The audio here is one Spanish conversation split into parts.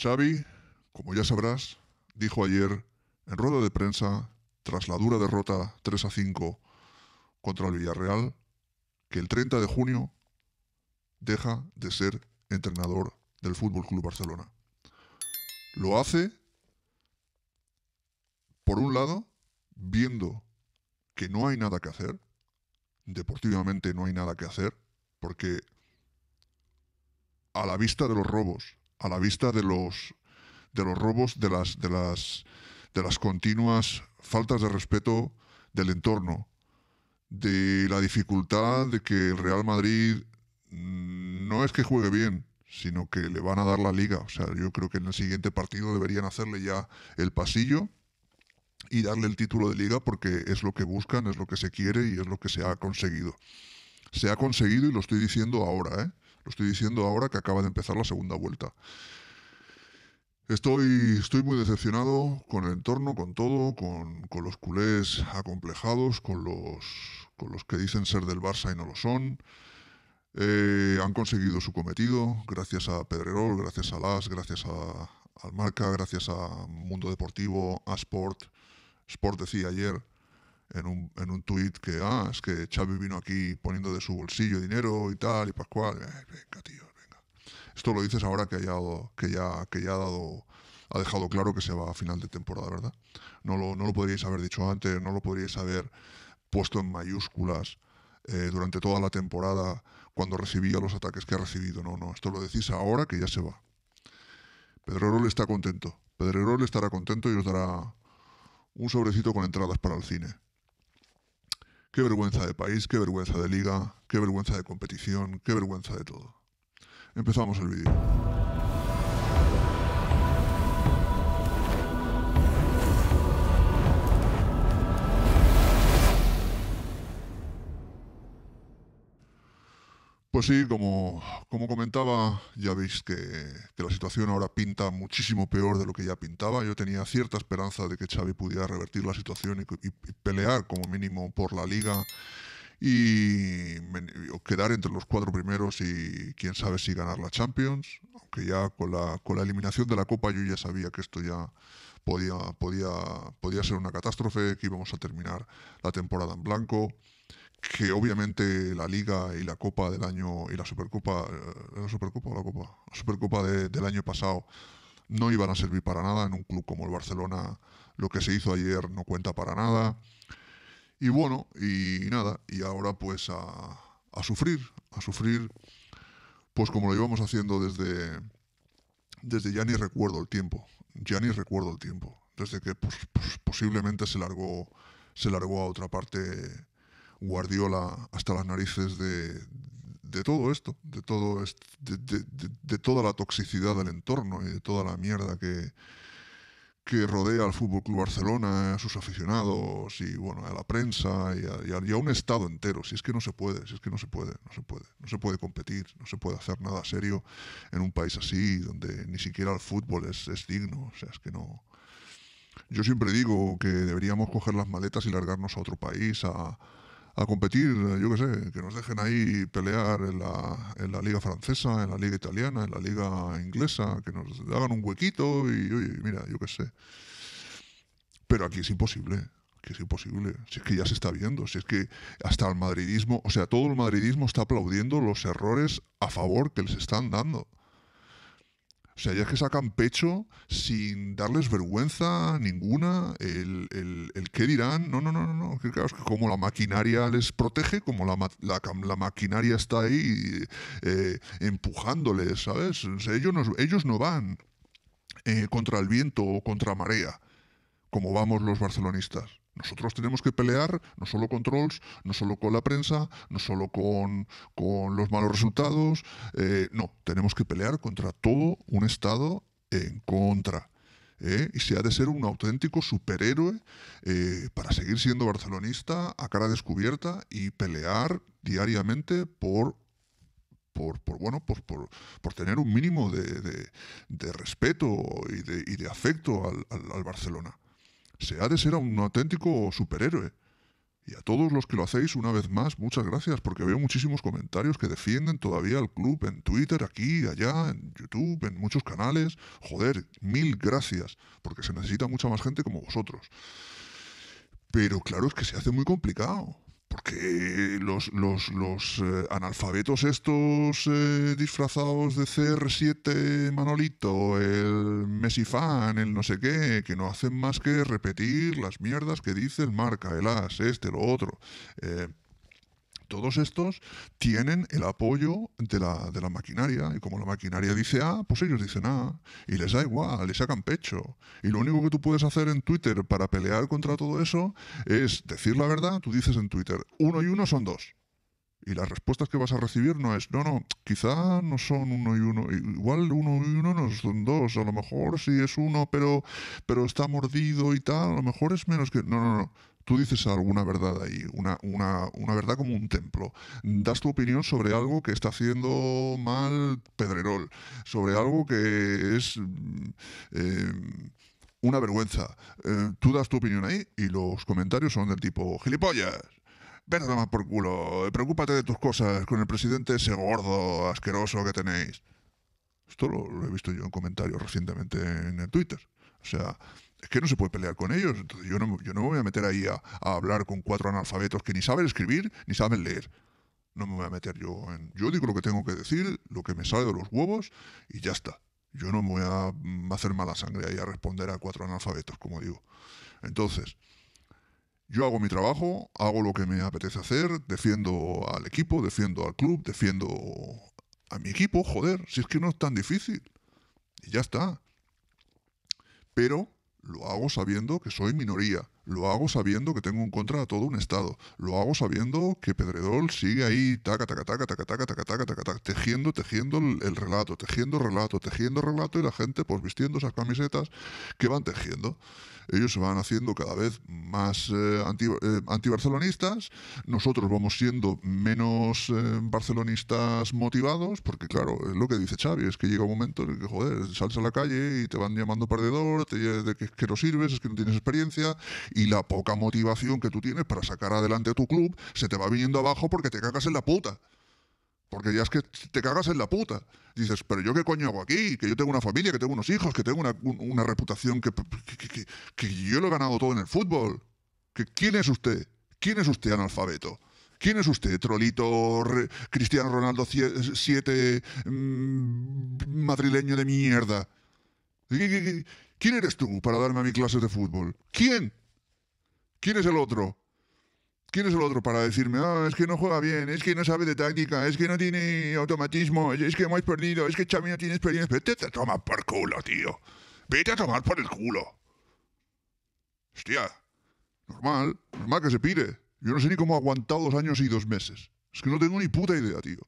Xavi, como ya sabrás, dijo ayer en rueda de prensa, tras la dura derrota 3 a 5 contra el Villarreal, que el 30 de junio deja de ser entrenador del Fútbol Club Barcelona. Lo hace, por un lado, viendo que no hay nada que hacer, deportivamente no hay nada que hacer, porque a la vista de los robos a la vista de los, de los robos, de las, de, las, de las continuas faltas de respeto del entorno, de la dificultad de que el Real Madrid mm, no es que juegue bien, sino que le van a dar la liga. O sea, yo creo que en el siguiente partido deberían hacerle ya el pasillo y darle el título de liga porque es lo que buscan, es lo que se quiere y es lo que se ha conseguido. Se ha conseguido y lo estoy diciendo ahora, ¿eh? Lo estoy diciendo ahora que acaba de empezar la segunda vuelta. Estoy, estoy muy decepcionado con el entorno, con todo, con, con los culés acomplejados, con los, con los que dicen ser del Barça y no lo son. Eh, han conseguido su cometido, gracias a Pedrerol, gracias a Las, gracias a Almarca, gracias a Mundo Deportivo, a Sport. Sport decía ayer en un, en un tuit que, ah, es que Xavi vino aquí poniendo de su bolsillo dinero y tal, y Pascual, eh, venga, tío, venga. Esto lo dices ahora que, haya, que, ya, que ya ha dado ha dejado claro que se va a final de temporada, ¿verdad? No lo, no lo podríais haber dicho antes, no lo podríais haber puesto en mayúsculas eh, durante toda la temporada cuando recibía los ataques que ha recibido. No, no, esto lo decís ahora que ya se va. Pedro Pedrerol está contento. Pedro Pedrerol estará contento y os dará un sobrecito con entradas para el cine. Qué vergüenza de país, qué vergüenza de liga, qué vergüenza de competición, qué vergüenza de todo. Empezamos el vídeo. Pues sí, como, como comentaba, ya veis que, la situación ahora pinta muchísimo peor de lo que ya pintaba. Yo tenía cierta esperanza de que Xavi pudiera revertir la situación y, pelear como mínimo por la liga y, quedar entre los cuatro primeros y quién sabe si ganar la Champions. Aunque ya con la, con la eliminación de la Copa yo ya sabía que esto ya podía, podía, podía ser una catástrofe, que íbamos a terminar la temporada en blanco que obviamente la Liga y la Copa del año y la Supercopa, eh, o la Copa? del año pasado no iban a servir para nada. En un club como el Barcelona, lo que se hizo ayer no cuenta para nada. Y bueno, y nada, y ahora pues a, sufrir, a sufrir, pues como lo íbamos haciendo desde, desde ya ni recuerdo el tiempo, ya ni recuerdo el tiempo, desde que pues, pues, posiblemente se largó, se largó a otra parte Guardiola hasta las narices de, de todo esto, de, todo de, toda la toxicidad del entorno y de toda la mierda que, que rodea al Fútbol Club Barcelona, a sus aficionados y bueno, a la prensa y a, un estado entero. Si es que no se puede, si es que no se puede, no se puede, no se puede competir, no se puede hacer nada serio en un país así donde ni siquiera el fútbol es, es digno. O sea, es que no. Yo siempre digo que deberíamos coger las maletas y largarnos a otro país, a, a competir, yo qué sé, que nos dejen ahí pelear en la, en la liga francesa, en la liga italiana, en la liga inglesa, que nos hagan un huequito y, oye, mira, yo qué sé. Pero aquí es imposible, que es imposible. Si es que ya se está viendo, si es que hasta el madridismo, o sea, todo el madridismo está aplaudiendo los errores a favor que les están dando. O sea, ya es que sacan pecho sin darles vergüenza ninguna, el, que qué dirán, no, no, no, no, que claro, es que como la maquinaria les protege, como la, maquinaria está ahí eh, empujándoles, ¿sabes? ellos, no, van eh, contra el viento o contra marea, como vamos los barcelonistas. Nosotros tenemos que pelear no solo con trolls, no solo con la prensa, no solo con, con los malos resultados. Eh, no, tenemos que pelear contra todo un Estado en contra. Eh, y se ha de ser un auténtico superhéroe eh, para seguir siendo barcelonista a cara descubierta y pelear diariamente por por, por, bueno, por, por, por, tener un mínimo de, respeto y de, y de afecto al Barcelona. Se ha de ser un auténtico superhéroe. Y a todos los que lo hacéis, una vez más, muchas gracias, porque veo muchísimos comentarios que defienden todavía al club en Twitter, aquí, allá, en YouTube, en muchos canales. Joder, mil gracias, porque se necesita mucha más gente como vosotros. Pero claro, es que se hace muy complicado. Porque los, los, los eh, analfabetos estos eh, disfrazados de CR7 Manolito, el Messi fan, el no sé qué, que no hacen más que repetir las mierdas que dice el marca, el as, este, lo otro. Eh, todos estos tienen el apoyo de la, de la maquinaria. Y como la maquinaria dice A, ah, pues ellos dicen A. y les da igual, les sacan pecho. Y lo único que tú puedes hacer en Twitter para pelear contra todo eso es decir la verdad. Tú dices en Twitter, uno y uno son dos. Y las respuestas que vas a recibir no es, no, no, quizá no son uno y uno, igual uno y uno no son dos, a lo mejor sí es uno, pero, pero está mordido y tal, a lo mejor es menos que... No, no, no tú dices alguna verdad ahí, una, una, verdad como un templo, das tu opinión sobre algo que está haciendo mal Pedrerol, sobre algo que es... Mm, eh, una vergüenza. Eh, tú das tu opinión ahí y los comentarios son del tipo, gilipollas, Ven a tomar por culo. Preocúpate de tus cosas con el presidente ese gordo, asqueroso que tenéis. Esto lo, lo he visto yo en comentarios recientemente en el Twitter. O sea, es que no se puede pelear con ellos. Entonces yo no, yo no me voy a meter ahí a, hablar con cuatro analfabetos que ni saben escribir ni saben leer. No me voy a meter yo en... Yo digo lo que tengo que decir, lo que me sale de los huevos y ya está. Yo no me voy a mm, hacer mala sangre ahí a responder a cuatro analfabetos, como digo. Entonces, yo hago mi trabajo, hago lo que me apetece hacer, defiendo al equipo, defiendo al club, defiendo a mi equipo, joder, si es que no es tan difícil. Y ya está. Pero lo hago sabiendo que soy minoría lo hago sabiendo que tengo en contra de todo un Estado. Lo hago sabiendo que Pedredol sigue ahí, taca, taca, taca, taca, taca, taca, taca, taca, taca tejiendo, tejiendo el, relato, tejiendo relato, tejiendo relato y la gente pues vistiendo esas camisetas que van tejiendo. Ellos se van haciendo cada vez más eh, anti, eh, barcelonistas nosotros vamos siendo menos eh, barcelonistas motivados, porque claro, es lo que dice Xavi, es que llega un momento en el que, joder, sales a la calle y te van llamando perdedor, te, de que, que no sirves, es que no tienes experiencia, y la poca motivación que tú tienes para sacar adelante a tu club se te va viniendo abajo porque te cagas en la puta. Porque ya es que te cagas en la puta. Dices, pero yo qué coño hago aquí, que yo tengo una familia, que tengo unos hijos, que tengo una, reputación, que, que, yo lo he ganado todo en el fútbol. ¿Que, ¿Quién es usted? ¿Quién es usted analfabeto? ¿Quién es usted, trolito Cristiano Ronaldo 7 mm, madrileño de mierda? ¿Quién eres tú para darme a mi clases de fútbol? ¿Quién? ¿Quién es el otro? ¿Quién es el otro para decirme, ah, es que no juega bien, es que no sabe de táctica, es que no tiene automatismo, es que hemos perdido, es que Chamino no tiene experiencia? Vete a tomar por culo, tío. Vete a tomar por el culo. Hostia, normal, normal que se pide. Yo no sé ni cómo ha aguantado dos años y dos meses. Es que no tengo ni puta idea, tío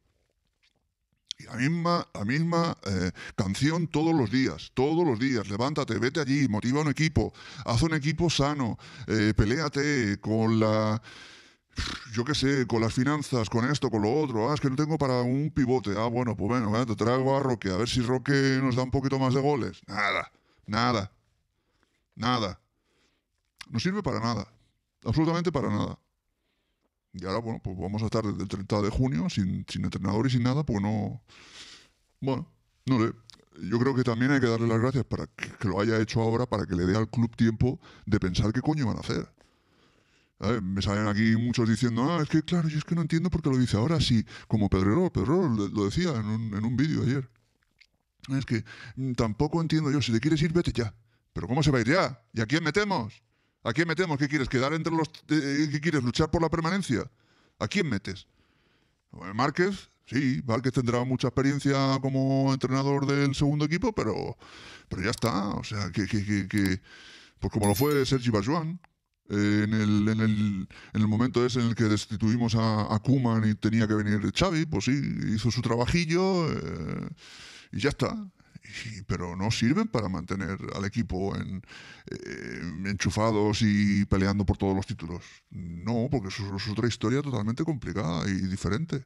la misma, la misma eh, canción todos los días, todos los días. Levántate, vete allí, motiva un equipo, haz un equipo sano, eh, con la yo qué sé, con las finanzas, con esto, con lo otro, ah, es que no tengo para un pivote, ah, bueno, pues bueno, te traigo a Roque, a ver si Roque nos da un poquito más de goles. Nada, nada, nada. No sirve para nada, absolutamente para nada. Y ahora, bueno, pues vamos a estar desde el 30 de junio sin, sin entrenador y sin nada, pues no. Bueno, no sé. Yo creo que también hay que darle las gracias para que, lo haya hecho ahora, para que le dé al club tiempo de pensar qué coño van a hacer. A ver, Me salen aquí muchos diciendo, ah, es que claro, yo es que no entiendo por qué lo dice ahora, sí, como Pedrero, Pedrero lo decía en un, en un vídeo ayer. Es que mm, tampoco entiendo yo, si te quieres ir, vete ya. Pero ¿cómo se va a ir ya? ¿Y a quién metemos? ¿A quién metemos? ¿Qué quieres? ¿Quedar entre los... Eh, eh, ¿Qué quieres? ¿Luchar por la permanencia? ¿A quién metes? Márquez, sí, Márquez tendrá mucha experiencia como entrenador del segundo equipo, pero, pero ya está. O sea, que, que, que, pues como lo fue Sergi Bajuan, eh, en, el, momento ese en el que destituimos a, Kuman y tenía que venir Xavi, pues sí, hizo su trabajillo y ya está pero no sirven para mantener al equipo en, eh, enchufados y peleando por todos los títulos. No, porque eso es otra historia totalmente complicada y diferente.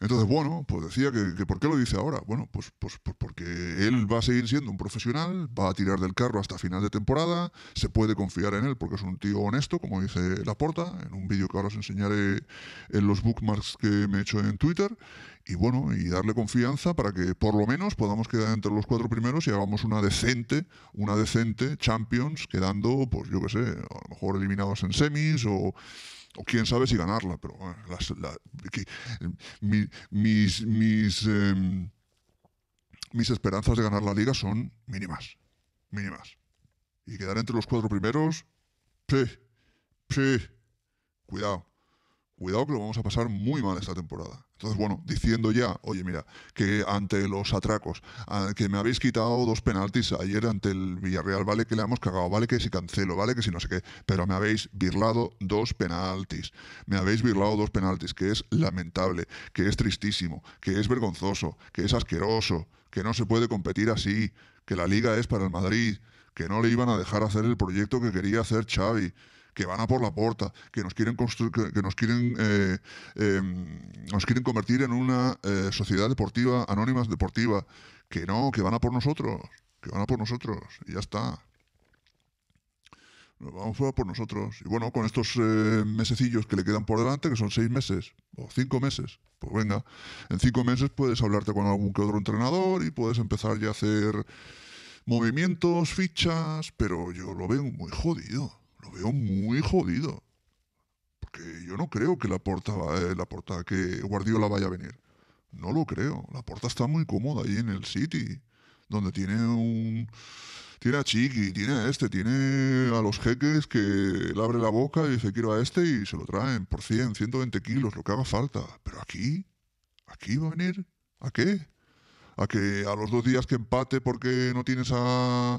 Entonces, bueno, pues decía que, ¿por qué lo dice ahora? Bueno, pues, pues, pues, porque él va a seguir siendo un profesional, va a tirar del carro hasta final de temporada, se puede confiar en él porque es un tío honesto, como dice Laporta, en un vídeo que ahora os enseñaré en los bookmarks que me he hecho en Twitter, y bueno, y darle confianza para que por lo menos podamos quedar entre los cuatro primeros y hagamos una decente, una decente Champions, quedando, pues yo qué sé, a lo mejor eliminados en semis o o quién sabe si ganarla, pero ah, mis, mis, em, mis esperanzas de ganar la liga son mínimas, mínimas. Y quedar entre los cuatro primeros, sí, sí, cuidado cuidado que lo vamos a pasar muy mal esta temporada. Entonces, bueno, diciendo ya, oye, mira, que ante los atracos, que me habéis quitado dos penaltis ayer ante el Villarreal, vale que le hemos cagado, vale que si cancelo, vale que si no sé qué, pero me habéis birlado dos penaltis, me habéis birlado dos penaltis, que es lamentable, que es tristísimo, que es vergonzoso, que es asqueroso, que no se puede competir así, que la liga es para el Madrid, que no le iban a dejar hacer el proyecto que quería hacer Xavi que van a por la puerta, que nos quieren, que nos quieren, eh, eh, nos quieren convertir en una eh, sociedad deportiva, anónima deportiva, que no, que van a por nosotros, que van a por nosotros, y ya está. Nos vamos a por nosotros. Y bueno, con estos mesecillos que le quedan por delante, que son seis meses o cinco meses, pues venga, en cinco meses puedes hablarte con algún que otro entrenador y puedes empezar ya a hacer movimientos, fichas, pero yo lo veo muy jodido lo veo muy jodido. Porque yo no creo que la porta, eh, la porta que Guardiola vaya a venir. No lo creo. La porta está muy cómoda ahí en el City, donde tiene un tiene a Chiqui, tiene a este, tiene a los jeques que le abre la boca y dice quiero a este y se lo traen por 100, 120 kilos, lo que haga falta. Pero aquí, aquí va a venir, ¿a qué? A que a los dos días que empate porque no tienes a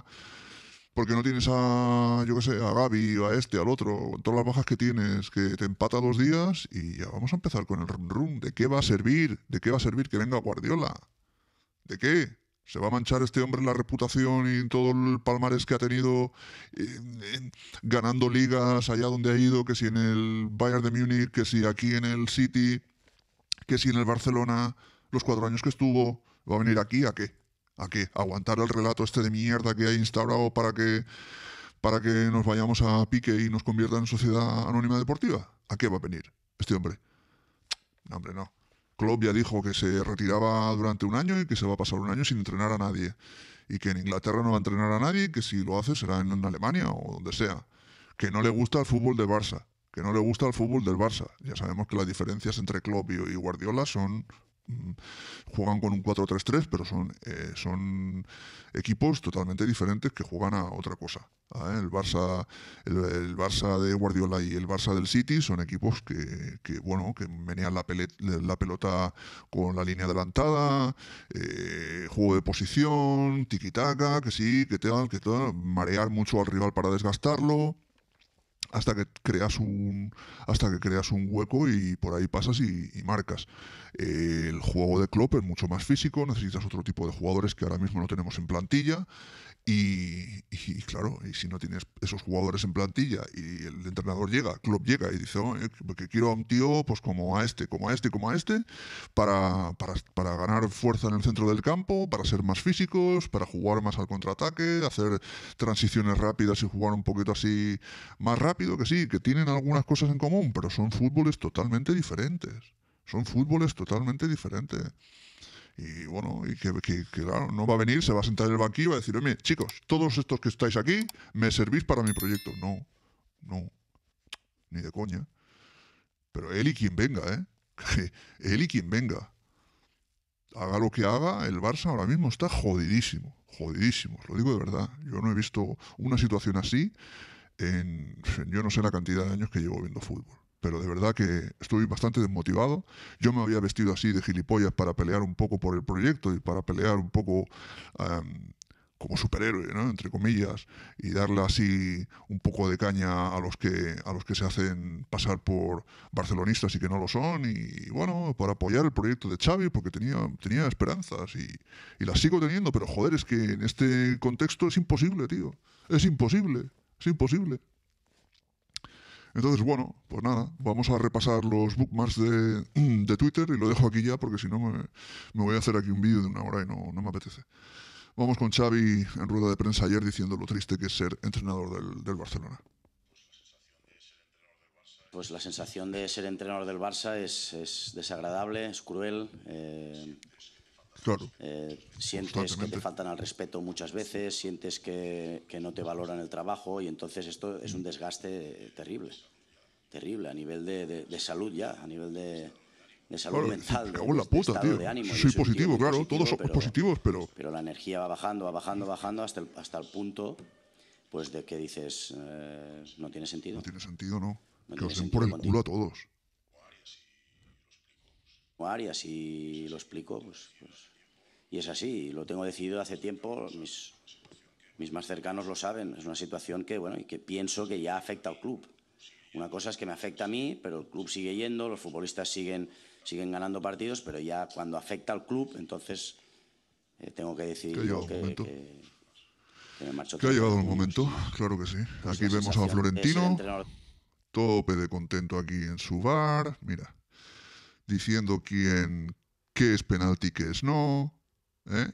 porque no tienes a, yo qué sé, a Gaby o a este, al otro, todas las bajas que tienes, que te empata dos días y ya vamos a empezar con el run ¿De qué va a servir? ¿De qué va a servir que venga Guardiola? ¿De qué? ¿Se va a manchar este hombre la reputación y todo el palmarés que ha tenido eh, ganando ligas allá donde ha ido? Que si en el Bayern de Múnich, que si aquí en el City, que si en el Barcelona, los cuatro años que estuvo, ¿va a venir aquí a qué? a qué? aguantar el relato este de mierda que ha instaurado para que para que nos vayamos a pique y nos convierta en sociedad anónima deportiva. ¿A qué va a venir este hombre? hombre, no. Klopp ya dijo que se retiraba durante un año y que se va a pasar un año sin entrenar a nadie. Y que en Inglaterra no va a entrenar a nadie y que si lo hace será en Alemania o donde sea. Que no le gusta el fútbol del Barça. Que no le gusta el fútbol del Barça. Ya sabemos que las diferencias entre Klopp y Guardiola son Mm, juegan con un 4-3-3, pero son, eh, son equipos totalmente diferentes que juegan a otra cosa. El, Barça, el, Barça de Guardiola y el Barça del City son equipos que, bueno, que venían la, pelota con la línea adelantada, eh, juego de posición, tiquitaca, que sí, que te que marear mucho al rival para desgastarlo hasta que creas un hasta que creas un hueco y por ahí pasas y, marcas. Eh, el juego de Klopp es mucho más físico, necesitas otro tipo de jugadores que ahora mismo no tenemos en plantilla y, claro, y si no tienes esos jugadores en plantilla y el entrenador llega, Klopp llega y dice porque quiero a un tío pues como a este, como a este, como a este para, para, para ganar fuerza en el centro del campo, para ser más físicos, para jugar más al contraataque, hacer transiciones rápidas y jugar un poquito así más rápido pido que sí, que tienen algunas cosas en común, pero son fútboles totalmente diferentes. Son fútboles totalmente diferentes. Y bueno, y que, claro, no va a venir, se va a sentar en el banquillo y va a decir, oye, chicos, todos estos que estáis aquí, me servís para mi proyecto. No, no, ni de coña. Pero él y quien venga, ¿eh? él y quien venga. Haga lo que haga, el Barça ahora mismo está jodidísimo, jodidísimo, lo digo de verdad. Yo no he visto una situación así en, yo no sé la cantidad de años que llevo viendo fútbol, pero de verdad que estoy bastante desmotivado. Yo me había vestido así de gilipollas para pelear un poco por el proyecto y para pelear un poco como superhéroe, ¿no? entre comillas, y darle así un poco de caña a los que a los que se hacen pasar por barcelonistas y que no lo son, y, bueno, para apoyar el proyecto de Xavi, porque tenía, tenía esperanzas y, y las sigo teniendo, pero joder, es que en este contexto es imposible, tío. Es imposible. Es imposible. Entonces, bueno, pues nada, vamos a repasar los bookmarks de, Twitter y lo dejo aquí ya porque si no me, voy a hacer aquí un vídeo de una hora y no, me apetece. Vamos con Xavi en rueda de prensa ayer diciendo lo triste que es ser entrenador del, Barcelona. Pues la sensación de ser entrenador del Barça es, desagradable, es cruel. Eh, eh, sientes que te faltan al respeto muchas veces, sientes que, no te valoran el trabajo y entonces esto es un desgaste terrible, terrible a nivel de, salud ya, a nivel de, salud mental. de, De ánimo. Soy, positivo, claro, todos somos positivos, pero... Pero la energía va bajando, va bajando, bajando hasta el, hasta el punto pues de que dices, eh, no tiene sentido. No tiene sentido, no. que os den por el culo a todos y así lo explico. Pues, pues, y es así, lo tengo decidido hace tiempo, mis, más cercanos lo saben, es una situación que, bueno, y que pienso que ya afecta al club. Una cosa es que me afecta a mí, pero el club sigue yendo, los futbolistas siguen, siguen ganando partidos, pero ya cuando afecta al club, entonces eh, tengo que decidir que, me marcho. ha llegado el momento, claro que sí. aquí vemos a Florentino, tope de contento aquí en su bar, mira diciendo quién, qué es penalti, qué es no. ¿eh?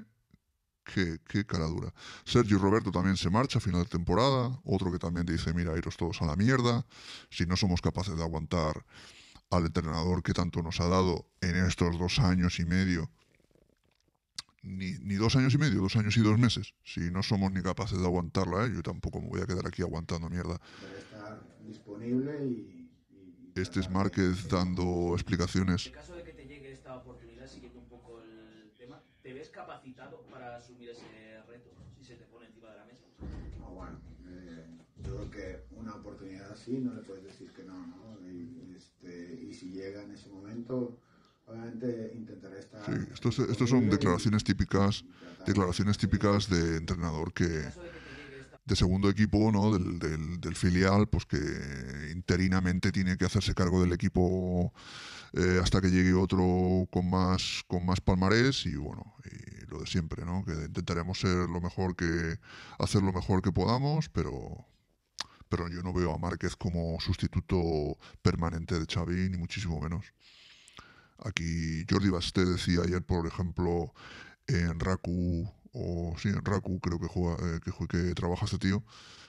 Qué, qué cara dura. Sergio Roberto también se marcha a final de temporada. Otro que también dice, mira, iros todos a la mierda. Si no somos capaces de aguantar al entrenador que tanto nos ha dado en estos dos años y medio, ni, dos años y medio, dos años y dos meses. Si no somos ni capaces de aguantarla, ¿eh? yo tampoco me voy a quedar aquí aguantando mierda. estar disponible y este es Márquez dando explicaciones. En caso de que te llegue esta oportunidad, siguiendo un poco el tema, ¿te ves capacitado para asumir ese reto si se te pone encima de la mesa? bueno, eh, yo creo que una oportunidad así no le puedes decir que no, ¿no? Este, y, si llega en ese momento, obviamente intentaré estar. Sí, estas son declaraciones típicas, declaraciones típicas de entrenador que de segundo equipo ¿no? Del, filial, pues que interinamente tiene que hacerse cargo del equipo eh, hasta que llegue otro con más, con más palmarés y bueno, y lo de siempre, ¿no? que intentaremos ser lo mejor que, hacer lo mejor que podamos, pero, pero yo no veo a Márquez como sustituto permanente de Xavi, ni muchísimo menos. Aquí Jordi Basté decía ayer, por ejemplo, en Raku o sí, Raku creo que juega, eh, que, que, trabaja este tío,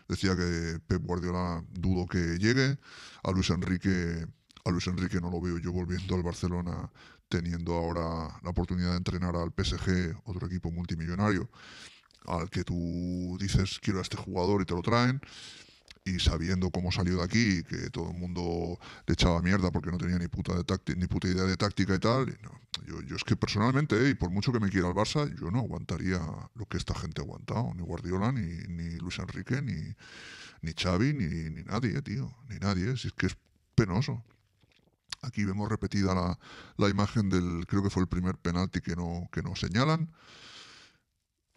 decía que Pep Guardiola dudo que llegue, a Luis Enrique, a Luis Enrique no lo veo yo volviendo al Barcelona teniendo ahora la oportunidad de entrenar al PSG, otro equipo multimillonario, al que tú dices quiero a este jugador y te lo traen y sabiendo cómo salió de aquí, que todo el mundo le echaba mierda porque no tenía ni puta, de ni idea de táctica y tal, yo, es que personalmente, y por mucho que me quiera el Barça, yo no aguantaría lo que esta gente ha aguantado, ni Guardiola, ni, ni Luis Enrique, ni, ni Xavi, ni, nadie, tío, ni nadie, si es que es penoso. Aquí vemos repetida la, imagen del, creo que fue el primer penalti que no, que no señalan.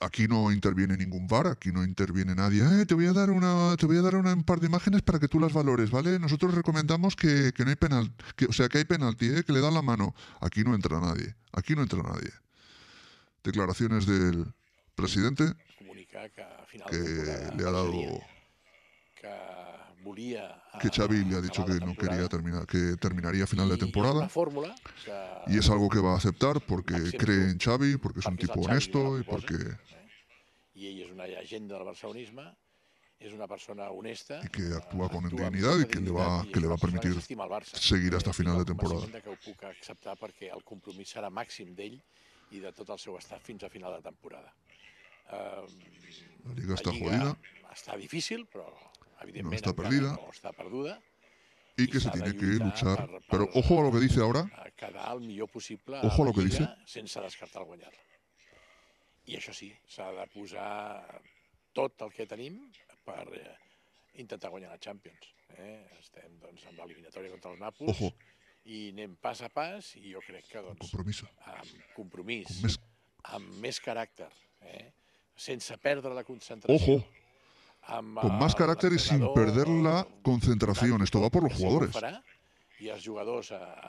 Aquí no interviene ningún bar, aquí no interviene nadie. Eh, te voy a dar una, te voy a dar un par de imágenes para que tú las valores, ¿vale? Nosotros recomendamos que, no hay penal, que, o sea que hay penalti, ¿eh? que le dan la mano. Aquí no entra nadie, aquí no entra nadie. Declaraciones del presidente que le ha dado que Xavi le ha dicho que no quería terminar, que terminaría a final de temporada. Y es algo que va a aceptar porque cree en Xavi, porque es un tipo honesto y porque ¿eh? y ella es una leyenda del barcelonismo, es una persona honesta. Y que actúa con dignidad y que le va, que le va a permitir seguir hasta final de temporada. que ho puc acceptar perquè el compromís serà màxim d'ell i de tot el seu estat fins a final de temporada. la Liga em, está jodida. está difícil, però no está perdida, no está y que se tiene que luchar. Pero ojo a lo que dice ahora. Ojo a lo que dice. I això sí, s'ha de posar tot el que tenim per eh, intentar guanyar la Champions. Eh? Estem doncs, amb l'eliminatòria contra el Nàpols Ojo. i anem pas a pas i jo crec que doncs, compromís. amb compromís, Com més... amb més caràcter, eh? sense perdre la concentració. Ojo. con más carácter y sin perder la concentración. Esto va por los jugadores. Eh,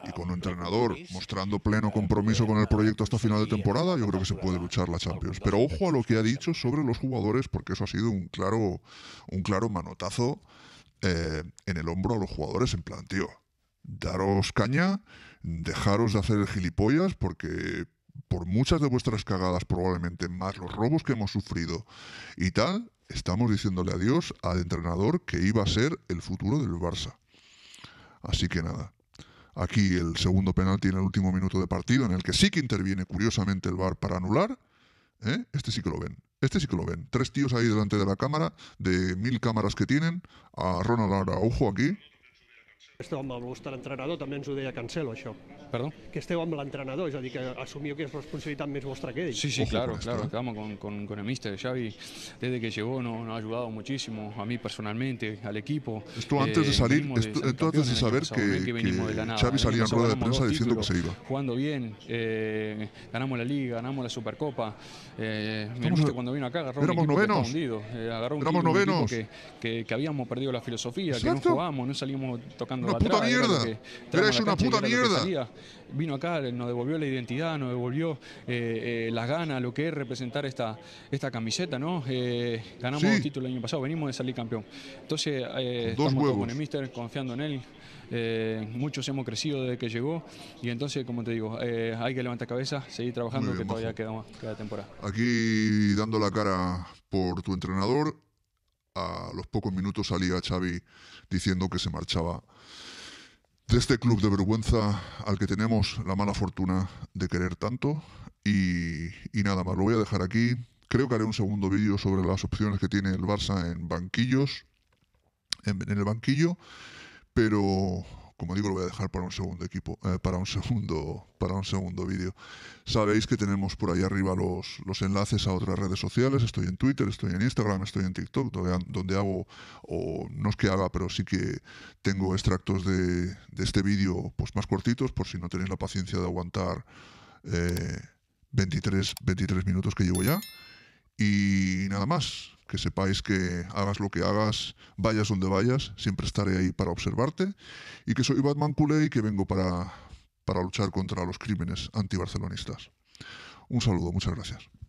y con un entrenador mostrando pleno eh, compromiso con el eh, proyecto hasta final de temporada, yo creo que se puede luchar la Champions. Pero ojo a lo que ha dicho sobre los jugadores, porque eso ha sido un claro, un claro manotazo en el hombro a los jugadores en plan, daros caña, dejaros de hacer el gilipollas, porque por muchas de vuestras cagadas, probablemente más los robos que hemos sufrido y tal, estamos diciéndole adiós al entrenador que iba a ser el futuro del Barça. Así que nada. Aquí el segundo penalti en el último minuto de partido, en el que sí que interviene curiosamente el VAR para anular. ¿eh? Este sí que lo ven. Este sí que lo ven. Tres tíos ahí delante de la cámara, de mil cámaras que tienen. A Ronald ahora, aquí. Esteu amb el entrenador, también su ho Cancelo, això. ¿Perdón? Que esteu amb l'entrenador, és a dir, que asumió que es responsabilidad més vostra que ell. Sí, sí, claro, claro, ¿eh? estamos con, con, con, el mister Xavi, desde que llegó nos, no ha ayudado muchísimo, a mí personalmente, al equipo. Esto antes de eh, salir, esto, antes de saber que, Xavi salía en rueda de prensa diciendo que se iba. Jugando bien, eh, ganamos la Liga, ganamos la Supercopa, eh, Estamos, cuando vino acá agarró un novenos, hundido, agarró un éramos equipo, novenos. que, que, habíamos perdido la filosofía, que no jugábamos, no salíamos tocando una una puta mierda. Vino acá, nos devolvió la identidad, nos devolvió eh, eh, las ganas, lo que es representar esta, esta camiseta, ¿no? Eh, ganamos el un título el año pasado, venimos de salir campeón. Entonces, estamos con el confiando en él. muchos hemos crecido desde que llegó y entonces, como te digo, hay que levantar cabeza, seguir trabajando, que todavía queda, más, queda temporada. Aquí dando la cara por tu entrenador, a los pocos minutos salía Xavi diciendo que se marchaba de este club de vergüenza al que tenemos la mala fortuna de querer tanto. Y, nada más, lo voy a dejar aquí. Creo que haré un segundo vídeo sobre las opciones que tiene el Barça en banquillos, en el banquillo, pero como digo, lo voy a dejar para un segundo equipo, eh, para un segundo, para un segundo vídeo. Sabéis que tenemos por ahí arriba los, enlaces a otras redes sociales. Estoy en Twitter, estoy en Instagram, estoy en TikTok, donde, hago, o no es que haga, pero sí que tengo extractos de, este vídeo pues más cortitos, por si no tenéis la paciencia de aguantar 23, eh, 23 minutos que llevo ya. Y nada más que sepáis que hagas lo que hagas, vayas donde vayas, siempre estaré ahí para observarte, y que soy Batman Culey, y que vengo para, para luchar contra los crímenes antibarcelonistas. Un saludo, muchas gracias.